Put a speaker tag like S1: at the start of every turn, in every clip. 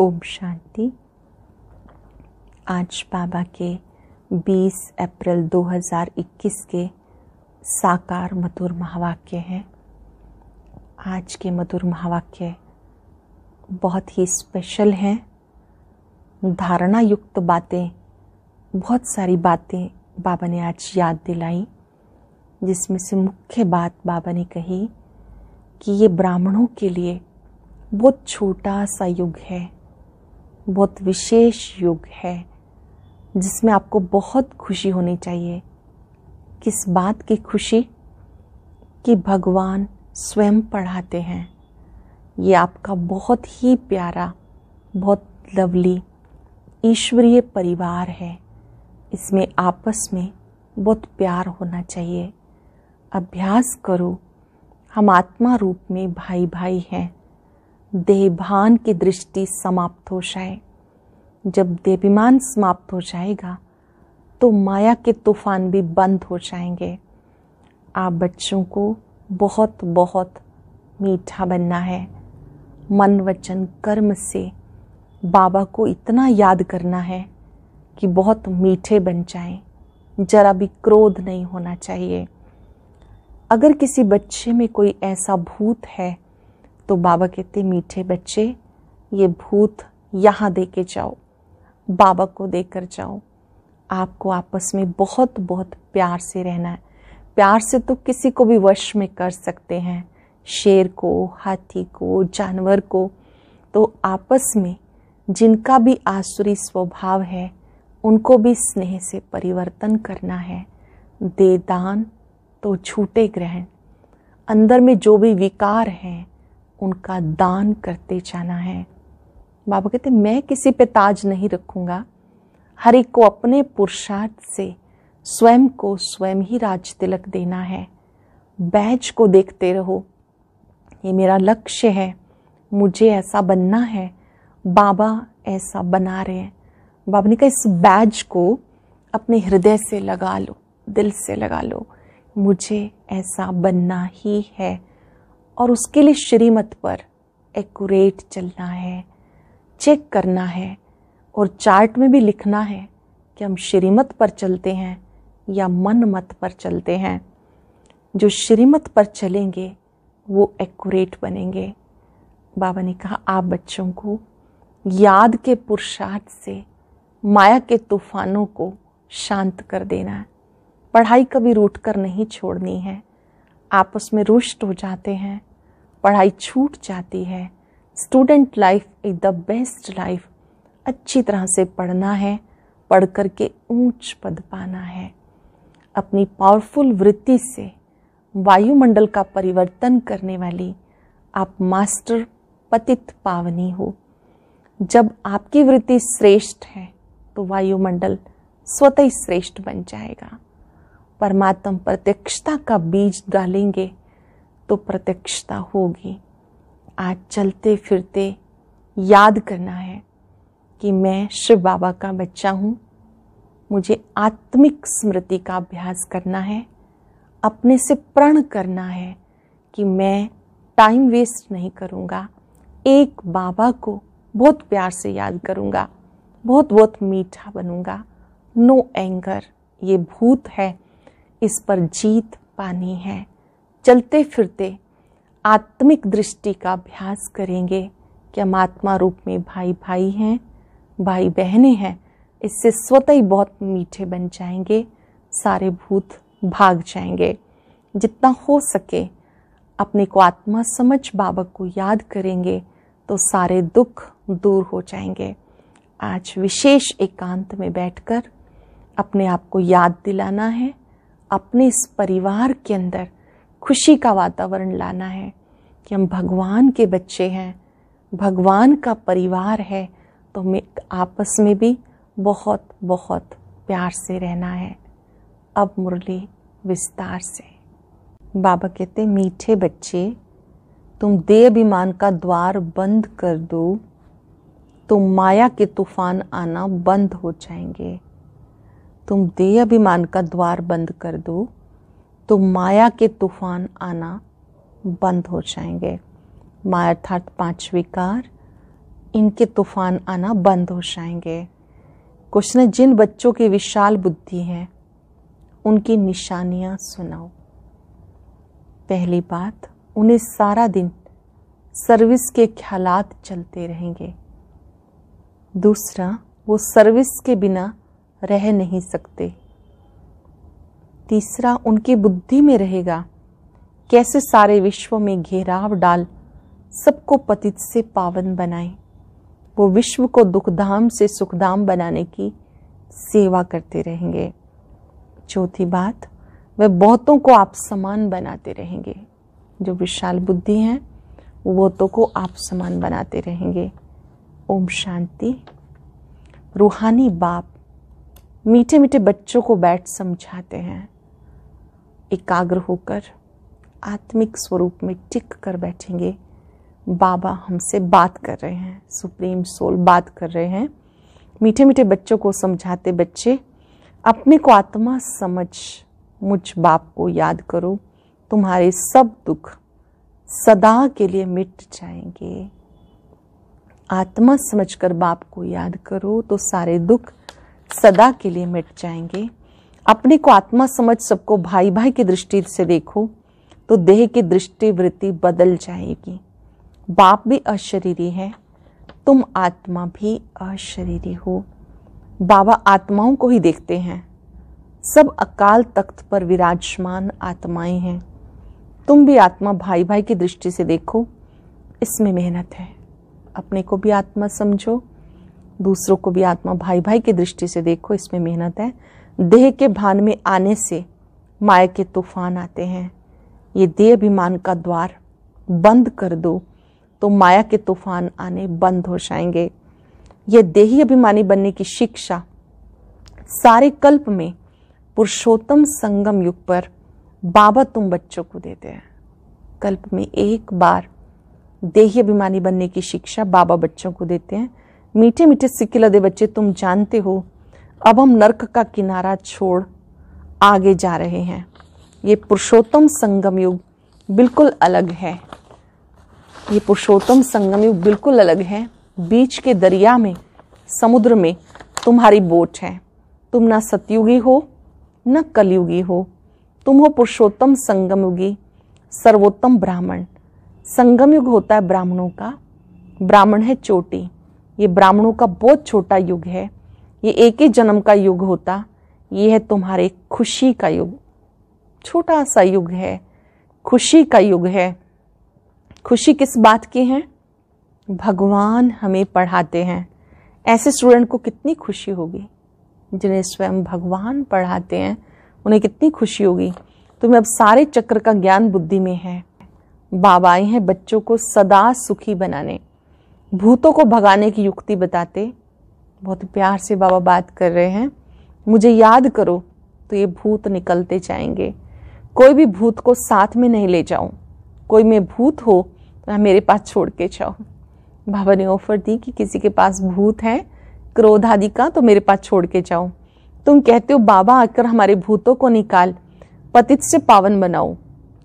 S1: ओम शांति आज बाबा के 20 अप्रैल 2021 के साकार मधुर महावाक्य हैं आज के मधुर महावाक्य बहुत ही स्पेशल हैं धारणा युक्त बातें बहुत सारी बातें बाबा ने आज याद दिलाई जिसमें से मुख्य बात बाबा ने कही कि ये ब्राह्मणों के लिए बहुत छोटा सा युग है बहुत विशेष युग है जिसमें आपको बहुत खुशी होनी चाहिए किस बात की खुशी कि भगवान स्वयं पढ़ाते हैं ये आपका बहुत ही प्यारा बहुत लवली ईश्वरीय परिवार है इसमें आपस में बहुत प्यार होना चाहिए अभ्यास करो हम आत्मा रूप में भाई भाई हैं देहभान की दृष्टि समाप्त हो जाए जब देहभिमान समाप्त हो जाएगा तो माया के तूफान भी बंद हो जाएंगे आप बच्चों को बहुत बहुत मीठा बनना है मन वचन कर्म से बाबा को इतना याद करना है कि बहुत मीठे बन जाएं जरा भी क्रोध नहीं होना चाहिए अगर किसी बच्चे में कोई ऐसा भूत है तो बाबा कहते मीठे बच्चे ये भूत यहाँ दे के जाओ बाबा को देकर जाओ आपको आपस में बहुत बहुत प्यार से रहना है प्यार से तो किसी को भी वश में कर सकते हैं शेर को हाथी को जानवर को तो आपस में जिनका भी आसुरी स्वभाव है उनको भी स्नेह से परिवर्तन करना है दे दान तो छूटे ग्रहण अंदर में जो भी विकार हैं उनका दान करते जाना है बाबा कहते मैं किसी पे ताज नहीं रखूँगा हर एक को अपने पुरुषार्थ से स्वयं को स्वयं ही राज तिलक देना है बैज को देखते रहो ये मेरा लक्ष्य है मुझे ऐसा बनना है बाबा ऐसा बना रहे हैं बाबा ने कहा इस बैज को अपने हृदय से लगा लो दिल से लगा लो मुझे ऐसा बनना ही है और उसके लिए श्रीमत पर एक्यूरेट चलना है चेक करना है और चार्ट में भी लिखना है कि हम श्रीमत पर चलते हैं या मन मत पर चलते हैं जो श्रीमत पर चलेंगे वो एक्यूरेट बनेंगे बाबा ने कहा आप बच्चों को याद के पुरुषार्थ से माया के तूफानों को शांत कर देना है पढ़ाई कभी रूट कर नहीं छोड़नी है आपस में रुष्ट हो जाते हैं पढ़ाई छूट जाती है student life is the best life अच्छी तरह से पढ़ना है पढ़ कर के ऊंच पद पाना है अपनी पावरफुल वृत्ति से वायुमंडल का परिवर्तन करने वाली आप मास्टर पतित पावनी हो जब आपकी वृत्ति श्रेष्ठ है तो वायुमंडल स्वतः श्रेष्ठ बन जाएगा परमात्म प्रत्यक्षता का बीज डालेंगे तो प्रत्यक्षता होगी आज चलते फिरते याद करना है कि मैं शिव बाबा का बच्चा हूँ मुझे आत्मिक स्मृति का अभ्यास करना है अपने से प्रण करना है कि मैं टाइम वेस्ट नहीं करूँगा एक बाबा को बहुत प्यार से याद करूँगा बहुत बहुत मीठा बनूँगा नो एंगर ये भूत है इस पर जीत पानी है चलते फिरते आत्मिक दृष्टि का अभ्यास करेंगे कि हम आत्मा रूप में भाई भाई हैं भाई बहने हैं इससे स्वतः ही बहुत मीठे बन जाएंगे सारे भूत भाग जाएंगे जितना हो सके अपने को आत्मा समझ बाबा को याद करेंगे तो सारे दुख दूर हो जाएंगे आज विशेष एकांत में बैठकर अपने आप को याद दिलाना है अपने इस परिवार के अंदर खुशी का वातावरण लाना है कि हम भगवान के बच्चे हैं भगवान का परिवार है तो हमें आपस में भी बहुत बहुत प्यार से रहना है अब मुरली विस्तार से बाबा कहते मीठे बच्चे तुम दे अभिमान का द्वार बंद कर दो तो माया के तूफान आना बंद हो जाएंगे तुम दे अभिमान का द्वार बंद कर दो तो माया के तूफान आना बंद हो जाएंगे माया अर्थात पांच विकार इनके तूफान आना बंद हो जाएंगे क्वेश्चन है जिन बच्चों की विशाल बुद्धि है उनकी निशानियां सुनाओ पहली बात उन्हें सारा दिन सर्विस के ख्याल चलते रहेंगे दूसरा वो सर्विस के बिना रह नहीं सकते तीसरा उनकी बुद्धि में रहेगा कैसे सारे विश्व में घेराव डाल सबको पतित से पावन बनाए वो विश्व को दुखधाम से सुखधाम बनाने की सेवा करते रहेंगे चौथी बात वे बहुतों को आप समान बनाते रहेंगे जो विशाल बुद्धि हैं वो बहुतों को आप समान बनाते रहेंगे ओम शांति रूहानी बाप मीठे मीठे बच्चों को बैठ समझाते हैं एकाग्र होकर आत्मिक स्वरूप में टिक कर बैठेंगे बाबा हमसे बात कर रहे हैं सुप्रीम सोल बात कर रहे हैं मीठे मीठे बच्चों को समझाते बच्चे अपने को आत्मा समझ मुझ बाप को याद करो तुम्हारे सब दुख सदा के लिए मिट जाएंगे आत्मा समझकर बाप को याद करो तो सारे दुख सदा के लिए मिट जाएंगे अपने को आत्मा समझ सबको भाई भाई की दृष्टि से देखो तो देह की दृष्टि वृत्ति बदल जाएगी बाप भी अशरीरी है तुम आत्मा भी अशरीरी हो बाबा आत्माओं को ही देखते हैं सब अकाल तख्त पर विराजमान आत्माएं हैं तुम भी आत्मा भाई भाई की दृष्टि से देखो इसमें मेहनत है अपने को भी आत्मा समझो दूसरों को भी आत्मा भाई भाई की दृष्टि से देखो इसमें मेहनत है देह के भान में आने से माया के तूफान आते हैं ये देह अभिमान का द्वार बंद कर दो तो माया के तूफान आने बंद हो जाएंगे ये देही अभिमानी बनने की शिक्षा सारे कल्प में पुरुषोत्तम संगम युग पर बाबा तुम बच्चों को देते हैं कल्प में एक बार देही अभिमानी बनने की शिक्षा बाबा बच्चों को देते हैं मीठे मीठे सिक्के लदे बच्चे तुम जानते हो अब हम नरक का किनारा छोड़ आगे जा रहे हैं ये पुरुषोत्तम संगम युग बिल्कुल अलग है ये पुरुषोत्तम संगम युग बिल्कुल अलग है बीच के दरिया में समुद्र में तुम्हारी बोट है तुम ना सतयुगी हो न कलयुगी हो तुम हो पुरुषोत्तम संगम युगी सर्वोत्तम ब्राह्मण संगम युग होता है ब्राह्मणों का ब्राह्मण है चोटी ये ब्राह्मणों का बहुत छोटा युग है ये एक ही जन्म का युग होता ये है तुम्हारे खुशी का युग छोटा सा युग है खुशी का युग है खुशी किस बात की है भगवान हमें पढ़ाते हैं ऐसे स्टूडेंट को कितनी खुशी होगी जिन्हें स्वयं भगवान पढ़ाते हैं उन्हें कितनी खुशी होगी तुम्हें अब सारे चक्र का ज्ञान बुद्धि में है बाबाएं हैं बच्चों को सदा सुखी बनाने भूतों को भगाने की युक्ति बताते बहुत प्यार से बाबा बात कर रहे हैं मुझे याद करो तो ये भूत निकलते जाएंगे कोई भी भूत को साथ में नहीं ले जाऊं कोई मैं भूत हो तो मेरे पास छोड़ के जाओ बाबा ने ऑफर दी कि किसी के पास भूत है क्रोध आदि का तो मेरे पास छोड़ के जाओ तुम कहते हो बाबा आकर हमारे भूतों को निकाल पतित से पावन बनाओ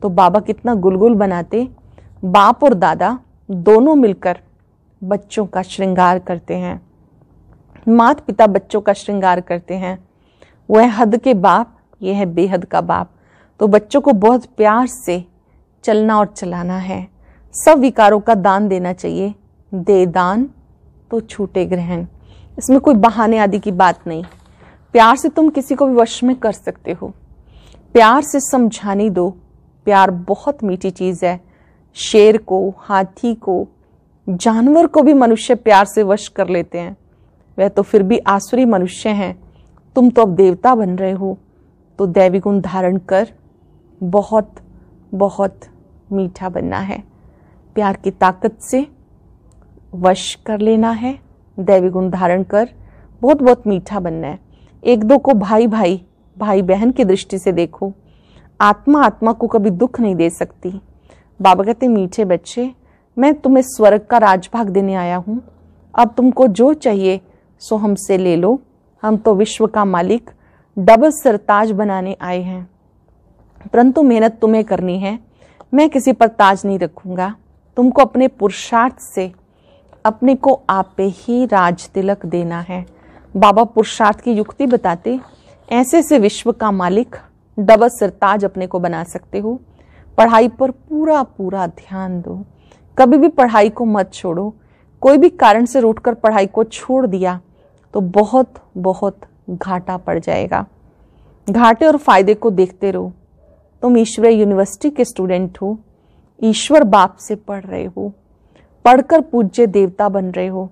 S1: तो बाबा कितना गुलगुल बनाते बाप और दादा दोनों मिलकर बच्चों का श्रृंगार करते हैं मात पिता बच्चों का श्रृंगार करते हैं वह है हद के बाप ये है बेहद का बाप तो बच्चों को बहुत प्यार से चलना और चलाना है सब विकारों का दान देना चाहिए दे दान तो छूटे ग्रहण इसमें कोई बहाने आदि की बात नहीं प्यार से तुम किसी को भी वश में कर सकते हो प्यार से समझाने दो प्यार बहुत मीठी चीज़ है शेर को हाथी को जानवर को भी मनुष्य प्यार से वश कर लेते हैं वह तो फिर भी आसुरी मनुष्य हैं तुम तो अब देवता बन रहे हो तो दैवी गुण धारण कर बहुत बहुत मीठा बनना है प्यार की ताकत से वश कर लेना है दैवी गुण धारण कर बहुत बहुत मीठा बनना है एक दो को भाई भाई भाई बहन की दृष्टि से देखो आत्मा आत्मा को कभी दुख नहीं दे सकती बाबा कहते मीठे बच्चे मैं तुम्हें स्वर्ग का राजभाग देने आया हूँ अब तुमको जो चाहिए सो हमसे ले लो हम तो विश्व का मालिक डबल सरताज बनाने आए हैं परंतु मेहनत तुम्हें करनी है मैं किसी पर ताज नहीं रखूंगा तुमको अपने पुरुषार्थ से अपने को आप पे ही राज तिलक देना है बाबा पुरुषार्थ की युक्ति बताते ऐसे से विश्व का मालिक डबल सरताज अपने को बना सकते हो पढ़ाई पर पूरा पूरा ध्यान दो कभी भी पढ़ाई को मत छोड़ो कोई भी कारण से रूट कर पढ़ाई को छोड़ दिया तो बहुत बहुत घाटा पड़ जाएगा घाटे और फायदे को देखते रहो तुम ईश्वरीय यूनिवर्सिटी के स्टूडेंट हो ईश्वर बाप से पढ़ रहे हो पढ़कर पूज्य देवता बन रहे हो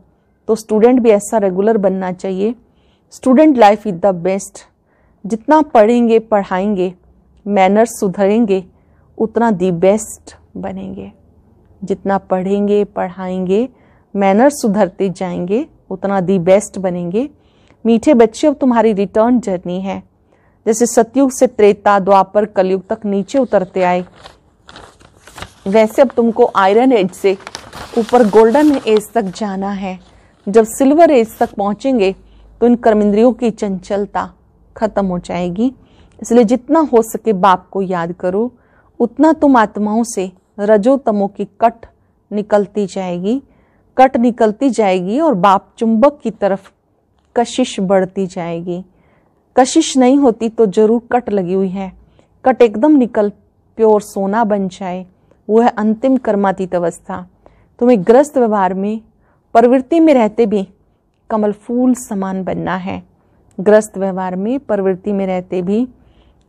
S1: तो स्टूडेंट भी ऐसा रेगुलर बनना चाहिए student life is the best जितना पढ़ेंगे पढ़ाएंगे मैनर्स सुधरेंगे उतना दी बेस्ट बनेंगे जितना पढ़ेंगे पढ़ाएंगे मैनर्स सुधरते जाएंगे उतना दी बेस्ट बनेंगे मीठे बच्चे अब तुम्हारी रिटर्न जर्नी है जैसे सतयुग से त्रेता द्वापर कलयुग तक नीचे उतरते आए वैसे अब तुमको आयरन एज से ऊपर गोल्डन एज तक जाना है जब सिल्वर एज तक पहुंचेंगे तो इन कर्मिंद्रियों की चंचलता खत्म हो जाएगी इसलिए जितना हो सके बाप को याद करो उतना तुम आत्माओं से रजोतमो की कट निकलती जाएगी कट निकलती जाएगी और बाप चुंबक की तरफ कशिश बढ़ती जाएगी कशिश नहीं होती तो जरूर कट लगी हुई है कट एकदम निकल प्योर सोना बन जाए वो है अंतिम कर्मातीत अवस्था तुम्हें ग्रस्त व्यवहार में प्रवृत्ति में रहते भी कमल फूल समान बनना है ग्रस्त व्यवहार में प्रवृत्ति में रहते भी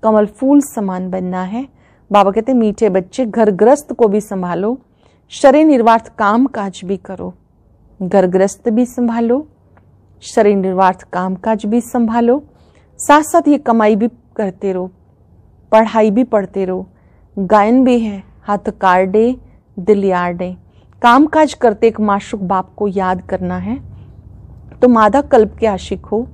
S1: कमल फूल समान बनना है बाबा कहते मीठे बच्चे घर ग्रस्त को भी संभालो शरीर निर्वार्थ काम काज भी करो गर्भग्रस्त भी संभालो शरीर निर्वार्थ काम काज भी संभालो साथ साथ ये कमाई भी करते रहो पढ़ाई भी पढ़ते रहो गायन भी है हाथ कार डे दिल यार डे काम काज करते एक माशुक बाप को याद करना है तो मादा कल्प के आशिक हो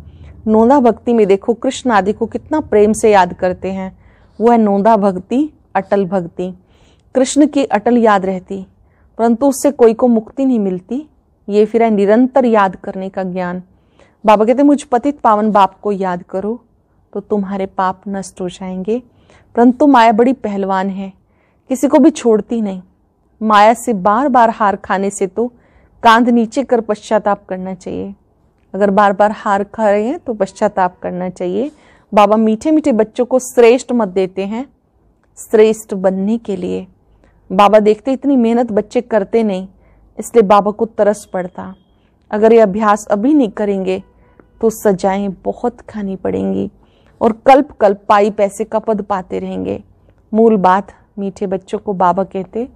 S1: नोंदा भक्ति में देखो कृष्ण आदि को कितना प्रेम से याद करते हैं वो है नोंदा भक्ति अटल भक्ति कृष्ण की अटल याद रहती परंतु उससे कोई को मुक्ति नहीं मिलती ये फिर है निरंतर याद करने का ज्ञान बाबा कहते मुझ पतित पावन बाप को याद करो तो तुम्हारे पाप नष्ट हो जाएंगे परंतु माया बड़ी पहलवान है किसी को भी छोड़ती नहीं माया से बार बार हार खाने से तो कांध नीचे कर पश्चाताप करना चाहिए अगर बार बार हार खा रहे हैं तो पश्चाताप करना चाहिए बाबा मीठे मीठे बच्चों को श्रेष्ठ मत देते हैं श्रेष्ठ बनने के लिए बाबा देखते इतनी मेहनत बच्चे करते नहीं इसलिए बाबा को तरस पड़ता अगर ये अभ्यास अभी नहीं करेंगे तो सजाएं बहुत खानी पड़ेंगी और कल्प कल्प पाई पैसे का पद पाते रहेंगे मूल बात मीठे बच्चों को बाबा कहते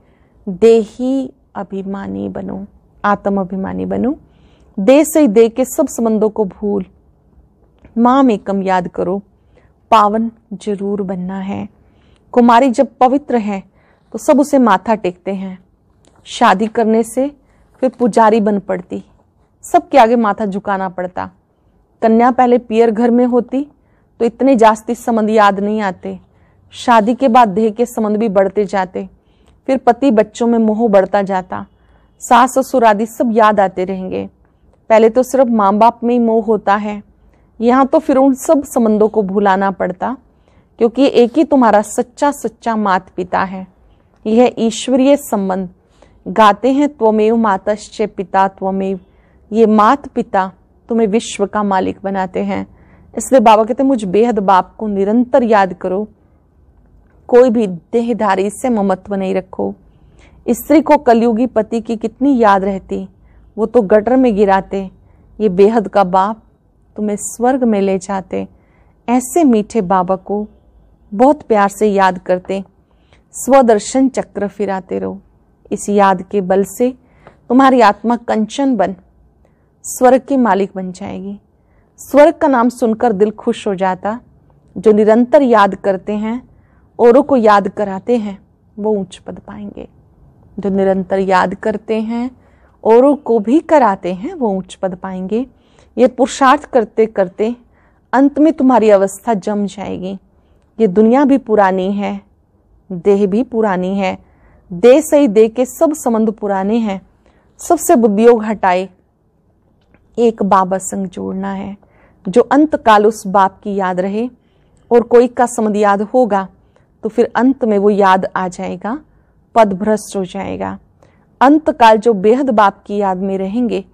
S1: देही अभिमानी बनो आत्म अभिमानी बनो दे से दे के सब संबंधों को भूल माँ में कम याद करो पावन जरूर बनना है कुमारी जब पवित्र है तो सब उसे माथा टेकते हैं शादी करने से फिर पुजारी बन पड़ती सबके आगे माथा झुकाना पड़ता कन्या पहले पियर घर में होती तो इतने जास्ती संबंध याद नहीं आते शादी के बाद देह के संबंध भी बढ़ते जाते फिर पति बच्चों में मोह बढ़ता जाता सास ससुर आदि सब याद आते रहेंगे पहले तो सिर्फ माँ बाप में ही मोह होता है यहाँ तो फिर उन सब संबंधों को भुलाना पड़ता क्योंकि एक ही तुम्हारा सच्चा सच्चा मात पिता है यह ईश्वरीय संबंध गाते हैं त्वमेव मातश्च पिता त्वमेव ये मात पिता तुम्हें विश्व का मालिक बनाते हैं इसलिए बाबा कहते मुझ बेहद बाप को निरंतर याद करो कोई भी देहधारी से ममत्व नहीं रखो स्त्री को कलयुगी पति की कितनी याद रहती वो तो गटर में गिराते ये बेहद का बाप तुम्हें स्वर्ग में ले जाते ऐसे मीठे बाबा को बहुत प्यार से याद करते स्वदर्शन चक्र फिराते रहो इस याद के बल से तुम्हारी आत्मा कंचन बन स्वर्ग की मालिक बन जाएगी स्वर्ग का नाम सुनकर दिल खुश हो जाता जो निरंतर याद करते हैं औरों को याद कराते हैं वो ऊंच पद पाएंगे जो निरंतर याद करते हैं औरों को भी कराते हैं वो ऊंच पद पाएंगे ये पुरुषार्थ करते करते अंत में तुम्हारी अवस्था जम जाएगी ये दुनिया भी पुरानी है देह भी पुरानी है देह से ही देह के सब संबंध पुराने हैं सबसे बुद्धियोग हटाए एक बाबा संग जोड़ना है जो अंत काल उस बाप की याद रहे और कोई का संबंध याद होगा तो फिर अंत में वो याद आ जाएगा पद भ्रष्ट हो जाएगा अंत काल जो बेहद बाप की याद में रहेंगे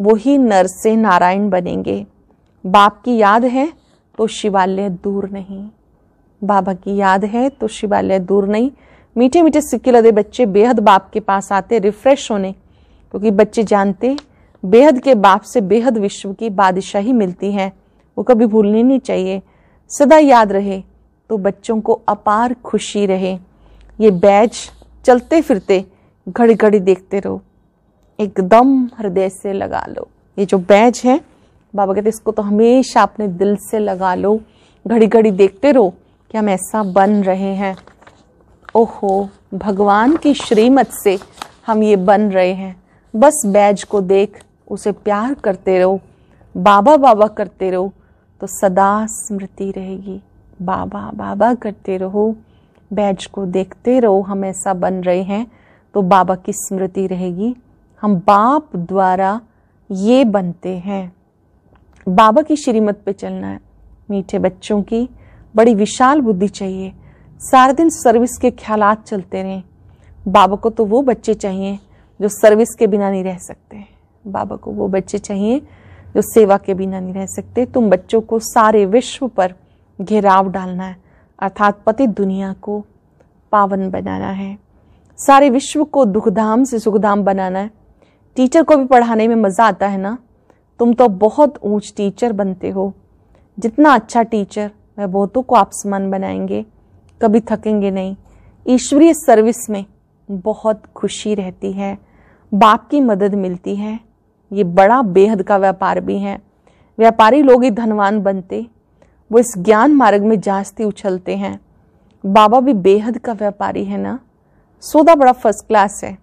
S1: वो ही नर से नारायण बनेंगे बाप की याद है तो शिवालय दूर नहीं बाबा की याद है तो शिवालय दूर नहीं मीठे मीठे सिक्के लदे बच्चे बेहद बाप के पास आते रिफ्रेश होने क्योंकि बच्चे जानते बेहद के बाप से बेहद विश्व की बादशाही मिलती है वो कभी भूलनी नहीं चाहिए सदा याद रहे तो बच्चों को अपार खुशी रहे ये बैज चलते फिरते घड़ी घड़ी देखते रहो एकदम हृदय से लगा लो ये जो बैज है बाबा कहते इसको तो हमेशा अपने दिल से लगा लो घड़ी घड़ी देखते रहो कि हम ऐसा बन रहे हैं ओहो भगवान की श्रीमत से हम ये बन रहे हैं बस बैज को देख उसे प्यार करते रहो बाबा बाबा करते रहो तो सदा स्मृति रहेगी बाबा बाबा करते रहो बैज को देखते रहो हम ऐसा बन रहे हैं तो बाबा की स्मृति रहेगी हम बाप द्वारा ये बनते हैं बाबा की श्रीमत पे चलना है मीठे बच्चों की बड़ी विशाल बुद्धि चाहिए सारे दिन सर्विस के ख्याल चलते रहें बाबा को तो वो बच्चे चाहिए जो सर्विस के बिना नहीं रह सकते बाबा को वो बच्चे चाहिए जो सेवा के बिना नहीं रह सकते तुम बच्चों को सारे विश्व पर घेराव डालना है अर्थात पति दुनिया को पावन बनाना है सारे विश्व को दुखधाम से सुखधाम बनाना है टीचर को भी पढ़ाने में मज़ा आता है ना तुम तो बहुत ऊंच टीचर बनते हो जितना अच्छा टीचर वह बहुतों को आप समान बनाएंगे कभी थकेंगे नहीं ईश्वरीय सर्विस में बहुत खुशी रहती है बाप की मदद मिलती है ये बड़ा बेहद का व्यापार भी है व्यापारी लोग ही धनवान बनते वो इस ज्ञान मार्ग में जास्ती उछलते हैं बाबा भी बेहद का व्यापारी है ना सौदा बड़ा फर्स्ट क्लास है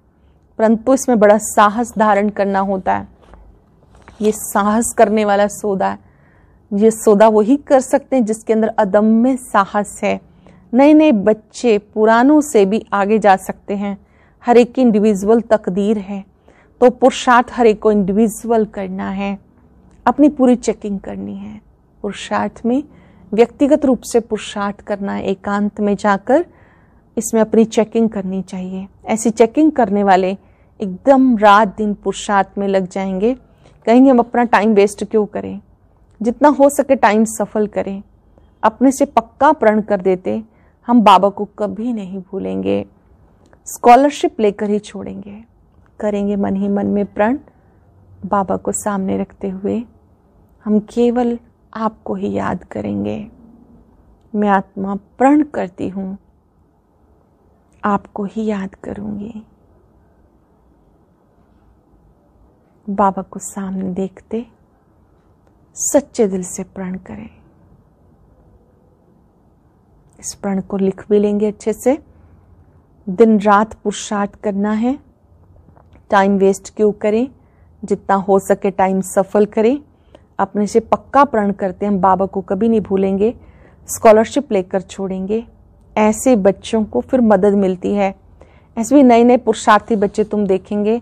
S1: परंतु इसमें बड़ा साहस धारण करना होता है ये साहस करने वाला सौदा है ये सौदा वही कर सकते हैं जिसके अंदर अदम्य साहस है नए नए बच्चे पुरानों से भी आगे जा सकते हैं हर एक की इंडिविजुअल तकदीर है तो पुरुषार्थ हर एक को इंडिविजुअल करना है अपनी पूरी चेकिंग करनी है पुरुषार्थ में व्यक्तिगत रूप से पुरुषार्थ करना है एकांत में जाकर इसमें अपनी चेकिंग करनी चाहिए ऐसी चेकिंग करने वाले एकदम रात दिन पुरुषार्थ में लग जाएंगे कहेंगे हम अपना टाइम वेस्ट क्यों करें जितना हो सके टाइम सफल करें अपने से पक्का प्रण कर देते हम बाबा को कभी नहीं भूलेंगे स्कॉलरशिप लेकर ही छोड़ेंगे करेंगे मन ही मन में प्रण बाबा को सामने रखते हुए हम केवल आपको ही याद करेंगे मैं आत्मा प्रण करती हूँ आपको ही याद करूँगी बाबा को सामने देखते सच्चे दिल से प्रण करें इस प्रण को लिख भी लेंगे अच्छे से दिन रात पुरुषार्थ करना है टाइम वेस्ट क्यों करें जितना हो सके टाइम सफल करें अपने से पक्का प्रण करते हैं हम बाबा को कभी नहीं भूलेंगे स्कॉलरशिप लेकर छोड़ेंगे ऐसे बच्चों को फिर मदद मिलती है ऐसे भी नए नए पुरुषार्थी बच्चे तुम देखेंगे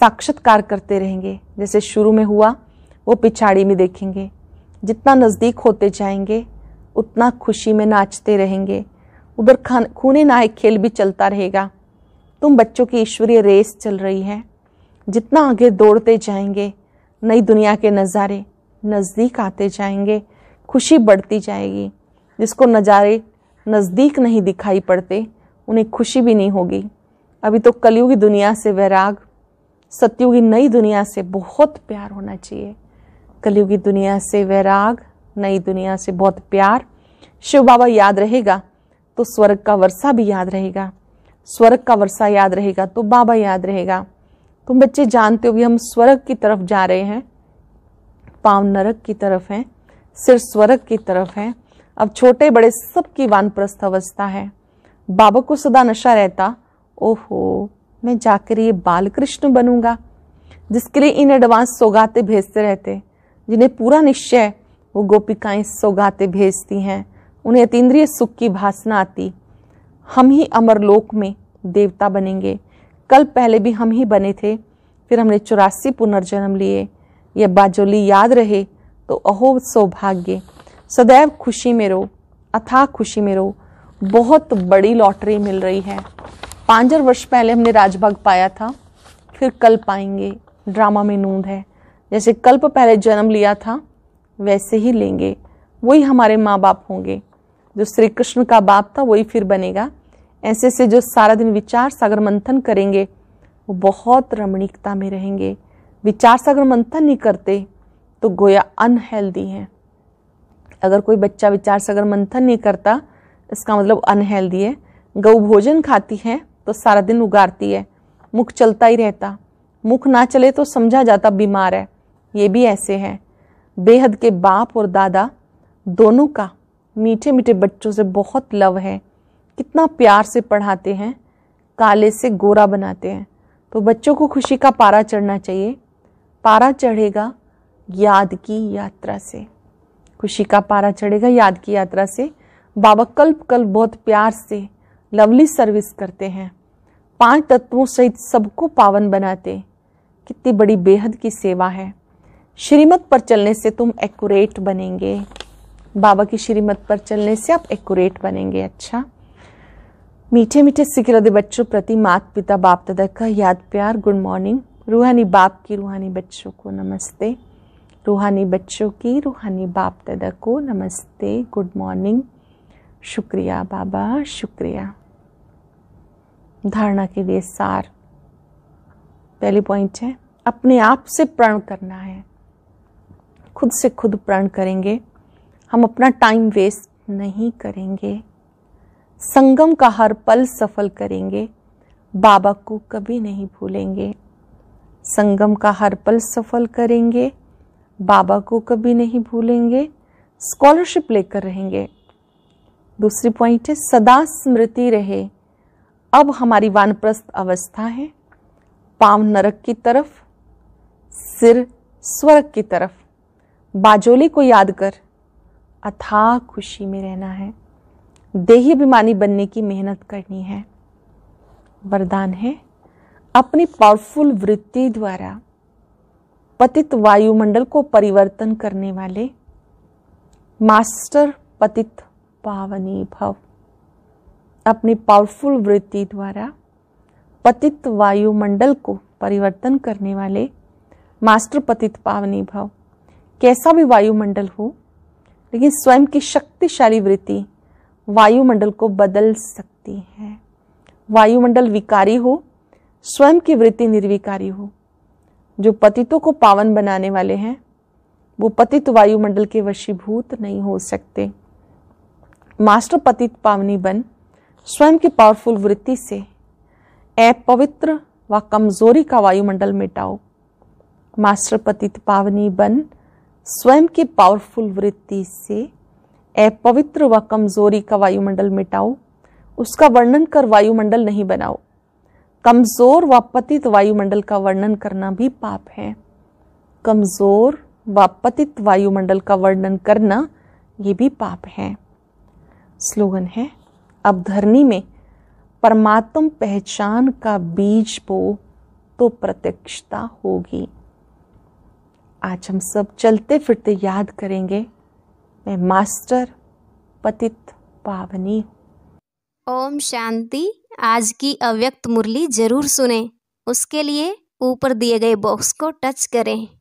S1: साक्षात्कार करते रहेंगे जैसे शुरू में हुआ वो पिछाड़ी में देखेंगे जितना नज़दीक होते जाएंगे उतना खुशी में नाचते रहेंगे उधर खान खूने नायक खेल भी चलता रहेगा तुम बच्चों की ईश्वरीय रेस चल रही है जितना आगे दौड़ते जाएंगे नई दुनिया के नज़ारे नज़दीक आते जाएंगे खुशी बढ़ती जाएगी जिसको नज़ारे नज़दीक नहीं दिखाई पड़ते उन्हें खुशी भी नहीं होगी अभी तो कलयुग की दुनिया से वैराग सतयुग की नई दुनिया से बहुत प्यार होना चाहिए कलयुगी दुनिया से वैराग नई दुनिया से बहुत प्यार शिव बाबा याद रहेगा तो स्वर्ग का वर्षा भी याद रहेगा स्वर्ग का वर्षा याद रहेगा तो बाबा याद रहेगा तुम तो बच्चे जानते हो कि हम स्वर्ग की तरफ जा रहे हैं पाँव नरक की तरफ हैं सिर स्वर्ग की तरफ हैं अब छोटे बड़े सबकी वानप्रस्थ अवस्था है बाबा को सदा नशा रहता ओहो मैं जाकर ये बालकृष्ण बनूंगा जिसके लिए इन एडवांस सौगाते भेजते रहते जिन्हें पूरा निश्चय वो गोपिकाएं सौगाते भेजती हैं उन्हें अतीन्द्रिय सुख की भासना आती हम ही अमरलोक में देवता बनेंगे कल पहले भी हम ही बने थे फिर हमने चौरासी पुनर्जन्म लिए यह बाजोली याद रहे तो अहो सौभाग्य सदैव खुशी में रहो अथाह खुशी में रहो बहुत बड़ी लॉटरी मिल रही है पाँच वर्ष पहले हमने राजबाग पाया था फिर कल पाएंगे ड्रामा में नूंद है जैसे कल्प पहले जन्म लिया था वैसे ही लेंगे वही हमारे माँ बाप होंगे जो श्री कृष्ण का बाप था वही फिर बनेगा ऐसे से जो सारा दिन विचार सागर मंथन करेंगे वो बहुत रमणीकता में रहेंगे विचार सागर मंथन नहीं करते तो गोया अनहेल्दी हैं अगर कोई बच्चा विचार सागर मंथन नहीं करता इसका मतलब अनहेल्दी है गऊ भोजन खाती है तो सारा दिन उगाड़ती है मुख चलता ही रहता मुख ना चले तो समझा जाता बीमार है ये भी ऐसे हैं बेहद के बाप और दादा दोनों का मीठे मीठे बच्चों से बहुत लव है कितना प्यार से पढ़ाते हैं काले से गोरा बनाते हैं तो बच्चों को खुशी का पारा चढ़ना चाहिए पारा चढ़ेगा याद की यात्रा से खुशी का पारा चढ़ेगा याद की यात्रा से बाबा कल्प कल्प बहुत प्यार से लवली सर्विस करते हैं पांच तत्वों सहित सबको पावन बनाते कितनी बड़ी बेहद की सेवा है श्रीमत पर चलने से तुम एक्यूरेट बनेंगे बाबा की श्रीमत पर चलने से आप एक्यूरेट बनेंगे अच्छा मीठे मीठे सिकरदे बच्चों प्रति मात पिता बाप दादा का याद प्यार गुड मॉर्निंग रूहानी बाप की रूहानी बच्चों को नमस्ते रूहानी बच्चों की रूहानी बाप दादा को नमस्ते गुड मॉर्निंग शुक्रिया बाबा शुक्रिया धारणा के लिए सार पहली पॉइंट है अपने आप से प्रण करना है खुद से खुद प्रण करेंगे हम अपना टाइम वेस्ट नहीं करेंगे संगम का हर पल सफल करेंगे बाबा को कभी नहीं भूलेंगे संगम का हर पल सफल करेंगे बाबा को कभी नहीं भूलेंगे स्कॉलरशिप लेकर रहेंगे दूसरी पॉइंट है सदा स्मृति रहे अब हमारी वानप्रस्थ अवस्था है पाव नरक की तरफ सिर स्वर्ग की तरफ बाजोले को याद कर अथाह खुशी में रहना है देही अभिमानी बनने की मेहनत करनी है वरदान है अपनी पावरफुल वृत्ति द्वारा पतित वायुमंडल को परिवर्तन करने वाले मास्टर पतित पावनी भव अपनी पावरफुल वृत्ति द्वारा पतित वायुमंडल को परिवर्तन करने वाले मास्टर पतित पावनी भव कैसा भी वायुमंडल हो लेकिन स्वयं की शक्तिशाली वृत्ति वायुमंडल को बदल सकती है वायुमंडल विकारी हो स्वयं की वृत्ति निर्विकारी हो जो पतितों को पावन बनाने वाले हैं वो पतित वायुमंडल के वशीभूत नहीं हो सकते मास्टर पतित पावनी बन स्वयं की पावरफुल वृत्ति से अपवित्र व कमजोरी का वायुमंडल मिटाओ मास्टर पतित पावनी बन स्वयं की पावरफुल वृत्ति से अपवित्र व कमजोरी का वायुमंडल मिटाओ उसका वर्णन कर वायुमंडल नहीं बनाओ कमजोर व पतित वायुमंडल का वर्णन करना भी पाप है कमजोर व पतित वायुमंडल का वर्णन करना ये भी पाप है स्लोगन है अब धरनी में परमात्म पहचान का बीज बो तो प्रत्यक्षता होगी आज हम सब चलते फिरते याद करेंगे मैं मास्टर पतित पावनी ओम शांति आज की अव्यक्त मुरली जरूर सुने उसके लिए ऊपर दिए गए बॉक्स को टच करें